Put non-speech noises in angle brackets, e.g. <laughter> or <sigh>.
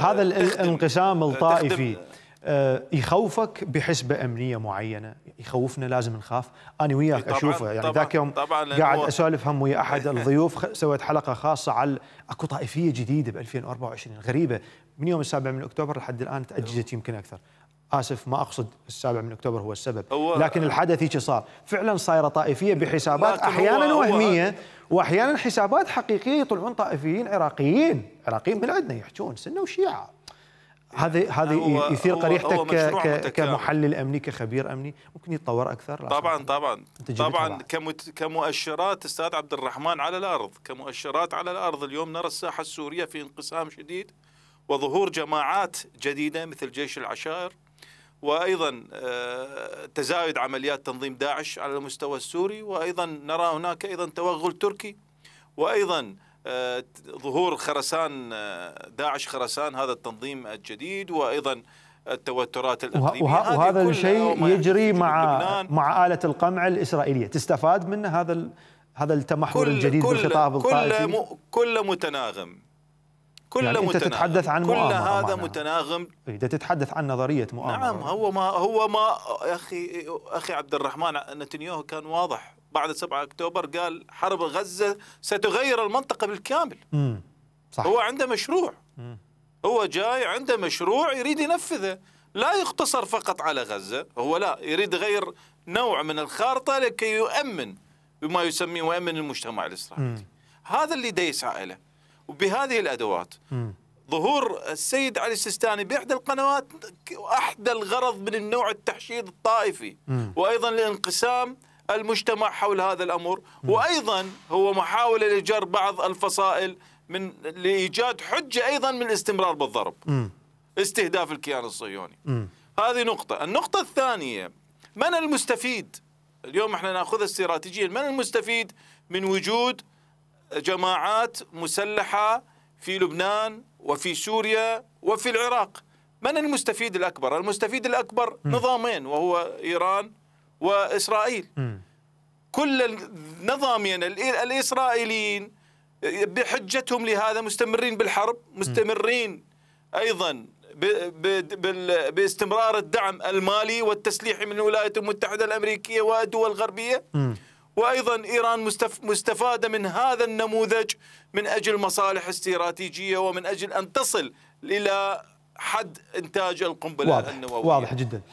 هذا الانقسام الطائفي آه، يخوفك بحسبه امنيه معينه يخوفنا لازم نخاف انا وياك اشوفه يعني ذاك يوم قاعد اسولف هم ويا احد <laughs> الضيوف سويت حلقه خاصه على اكو طائفيه جديده ب 2024 غريبه من يوم السابع من اكتوبر لحد الان تاججت يمكن اكثر اسف ما اقصد السابع من اكتوبر هو السبب هو لكن الحدث هيك صار فعلا صايره طائفيه بحسابات احيانا وهميه واحيانا حسابات حقيقيه يطلعون طائفيين عراقيين عراقيين من عندنا يحجون سنه وشيعه هذا هذا يثير قريحتك كمحلل امني كخبير امني ممكن يتطور اكثر طبعا طبعا طبعا كمؤشرات استاذ عبد الرحمن على الارض كمؤشرات على الارض اليوم نرى الساحه السوريه في انقسام شديد وظهور جماعات جديده مثل جيش العشائر وايضا آه، تزايد عمليات تنظيم داعش على المستوى السوري وايضا نرى هناك ايضا توغل تركي وايضا آه، ظهور خرسان آه، داعش خرسان هذا التنظيم الجديد وايضا التوترات الاقليميه وهذا الشيء يجري مع مع آلة القمع الاسرائيليه تستفاد منه هذا هذا التمحور الجديد بالخطاب الطائفي كل كل متناغم كل يعني متناغم. انت تتحدث عن كل هذا معنا. متناغم انت إيه، تتحدث عن نظريه مؤامره نعم هو ما هو ما يا اخي اخي عبد الرحمن نتنياهو كان واضح بعد 7 اكتوبر قال حرب غزه ستغير المنطقه بالكامل امم صح هو عنده مشروع مم. هو جاي عنده مشروع يريد ينفذه لا يقتصر فقط على غزه هو لا يريد يغير نوع من الخارطه لكي يؤمن بما يسميه يؤمن المجتمع الاسرائيلي هذا اللي يسعى له وبهذه الادوات ظهور السيد علي السيستاني باحدى القنوات احدى الغرض من النوع التحشيد الطائفي وايضا الانقسام المجتمع حول هذا الامر وايضا هو محاوله لجر بعض الفصائل من لايجاد حجه ايضا من الاستمرار بالضرب استهداف الكيان الصهيوني هذه نقطه النقطه الثانيه من المستفيد اليوم احنا ناخذها استراتيجيا من المستفيد من وجود جماعات مسلحة في لبنان وفي سوريا وفي العراق من المستفيد الأكبر؟ المستفيد الأكبر م. نظامين وهو إيران وإسرائيل م. كل النظامين الإسرائيليين بحجتهم لهذا مستمرين بالحرب مستمرين أيضا باستمرار الدعم المالي والتسليحي من الولايات المتحدة الأمريكية والدول الغربية م. وايضا ايران مستف... مستفاده من هذا النموذج من اجل مصالح استراتيجيه ومن اجل ان تصل الى حد انتاج القنبله واضح النوويه واضح جدا